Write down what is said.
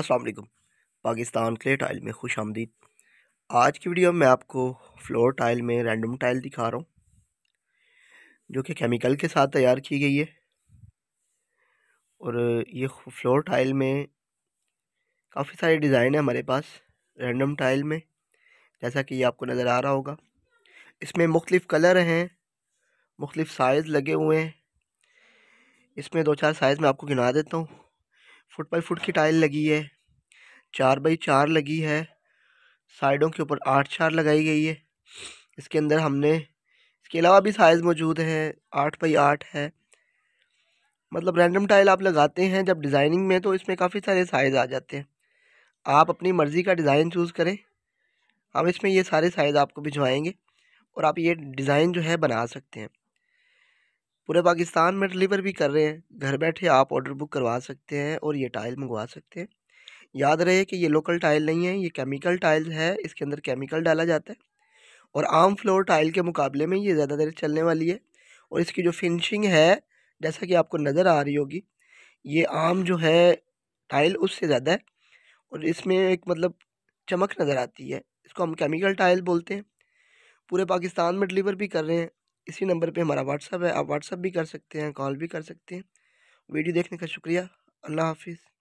Aslam Pakistan clay tile में खुश आमदीद आज की वीडियो में मैं आपको फ्लोर टाइल में रैंडम टाइल दिखा रहा हूँ जो कि केमिकल के साथ तैयार की गई है और ये फ्लोर टाइल में काफ़ी सारे डिज़ाइन है हमारे पास रैंडम टाइल में जैसा कि ये आपको नज़र आ रहा होगा इसमें मुख्तलिफ़ कलर हैं मुख्तलिफ़ साइज़ लगे हुए हैं इसमें दो चार साइज़ मैं आपको गिना देता हूँ फुट बाई फुट की टाइल लगी है चार बाई चार लगी है साइडों के ऊपर आठ चार लगाई गई है इसके अंदर हमने इसके अलावा भी साइज़ मौजूद है आठ बाई आठ है मतलब रैंडम टाइल आप लगाते हैं जब डिज़ाइनिंग में तो इसमें काफ़ी सारे साइज़ आ जाते हैं आप अपनी मर्ज़ी का डिज़ाइन चूज़ करें हम इसमें ये सारे साइज़ आपको भिजवाएंगे और आप ये डिज़ाइन जो है बना सकते हैं पूरे पाकिस्तान में डिलीवर भी कर रहे हैं घर बैठे आप ऑर्डर बुक करवा सकते हैं और ये टाइल मंगवा सकते हैं याद रहे कि ये लोकल टाइल नहीं है ये केमिकल टाइल है इसके अंदर केमिकल डाला जाता है और आम फ्लोर टाइल के मुकाबले में ये ज़्यादा देर चलने वाली है और इसकी जो फिनिशिंग है जैसा कि आपको नज़र आ रही होगी ये आम जो है टाइल उससे ज़्यादा है और इसमें एक मतलब चमक नज़र आती है इसको हम केमिकल टाइल बोलते हैं पूरे पाकिस्तान में डिलीवर भी कर रहे हैं इसी नंबर पे हमारा व्हाट्सअप है आप व्हाट्सअप भी कर सकते हैं कॉल भी कर सकते हैं वीडियो देखने का शुक्रिया अल्लाह हाफिज़